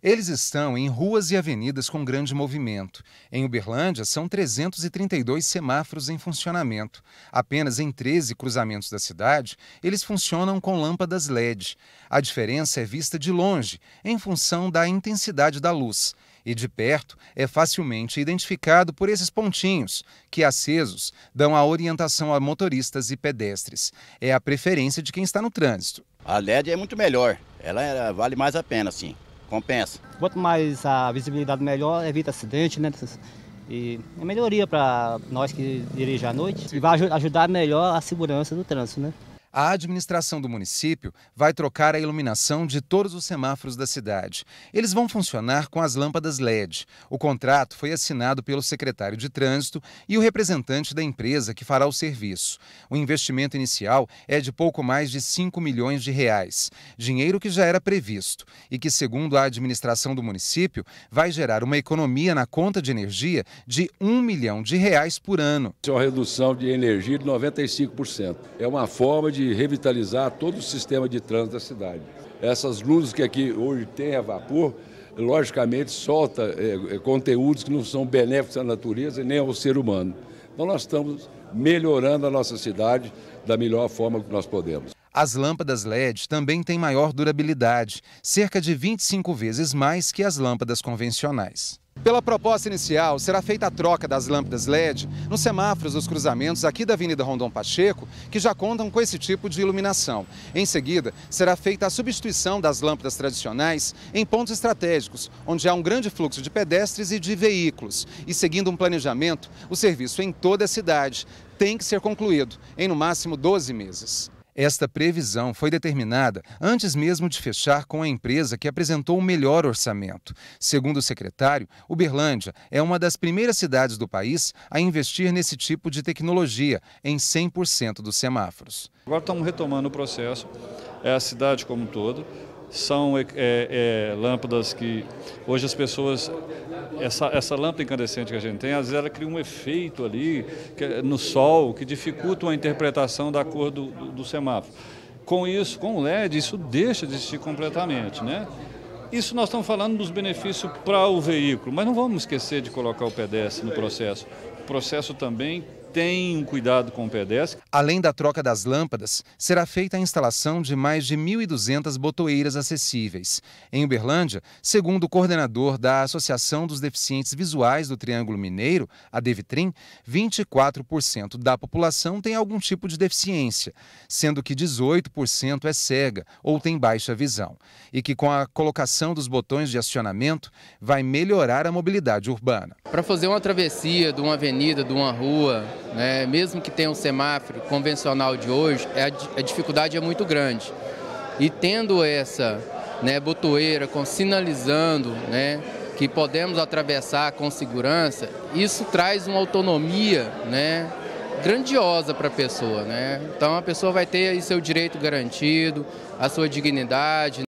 Eles estão em ruas e avenidas com grande movimento. Em Uberlândia, são 332 semáforos em funcionamento. Apenas em 13 cruzamentos da cidade, eles funcionam com lâmpadas LED. A diferença é vista de longe, em função da intensidade da luz. E de perto é facilmente identificado por esses pontinhos, que acesos dão a orientação a motoristas e pedestres. É a preferência de quem está no trânsito. A LED é muito melhor, ela vale mais a pena, sim compensa. Quanto mais a visibilidade melhor, evita acidente, né? E é melhoria para nós que dirigir à noite. E vai ajudar melhor a segurança do trânsito, né? a administração do município vai trocar a iluminação de todos os semáforos da cidade. Eles vão funcionar com as lâmpadas LED. O contrato foi assinado pelo secretário de Trânsito e o representante da empresa que fará o serviço. O investimento inicial é de pouco mais de 5 milhões de reais, dinheiro que já era previsto e que, segundo a administração do município, vai gerar uma economia na conta de energia de 1 milhão de reais por ano. É uma redução de energia de 95%. É uma forma de de revitalizar todo o sistema de trânsito da cidade. Essas luzes que aqui hoje tem a vapor, logicamente solta é, é, conteúdos que não são benéficos à natureza e nem ao ser humano. Então nós estamos melhorando a nossa cidade da melhor forma que nós podemos. As lâmpadas LED também têm maior durabilidade, cerca de 25 vezes mais que as lâmpadas convencionais. Pela proposta inicial, será feita a troca das lâmpadas LED nos semáforos dos cruzamentos aqui da Avenida Rondon Pacheco, que já contam com esse tipo de iluminação. Em seguida, será feita a substituição das lâmpadas tradicionais em pontos estratégicos, onde há um grande fluxo de pedestres e de veículos. E seguindo um planejamento, o serviço em toda a cidade tem que ser concluído em no máximo 12 meses. Esta previsão foi determinada antes mesmo de fechar com a empresa que apresentou o melhor orçamento. Segundo o secretário, Uberlândia é uma das primeiras cidades do país a investir nesse tipo de tecnologia em 100% dos semáforos. Agora estamos retomando o processo, é a cidade como um todo são é, é, é, lâmpadas que hoje as pessoas essa, essa lâmpada incandescente que a gente tem, às vezes ela cria um efeito ali que, é no sol que dificulta a interpretação da cor do, do, semáforo. Com isso, com o LED, isso deixa de existir completamente, né? Isso nós estamos falando dos benefícios para o veículo, mas não vamos esquecer de colocar o pedestre no processo. O processo também tem um cuidado com o pedestre. Além da troca das lâmpadas, será feita a instalação de mais de 1.200 botoeiras acessíveis. Em Uberlândia, segundo o coordenador da Associação dos Deficientes Visuais do Triângulo Mineiro, a Devitrim, 24% da população tem algum tipo de deficiência, sendo que 18% é cega ou tem baixa visão, e que com a colocação dos botões de acionamento vai melhorar a mobilidade urbana. Para fazer uma travessia de uma avenida, de uma rua, né? Mesmo que tenha um semáforo convencional de hoje, é a, dificuldade é muito grande. E tendo essa né, botoeira com, sinalizando né, que podemos atravessar com segurança, isso traz uma autonomia né, grandiosa para a pessoa. Né? Então a pessoa vai ter seu direito garantido, a sua dignidade.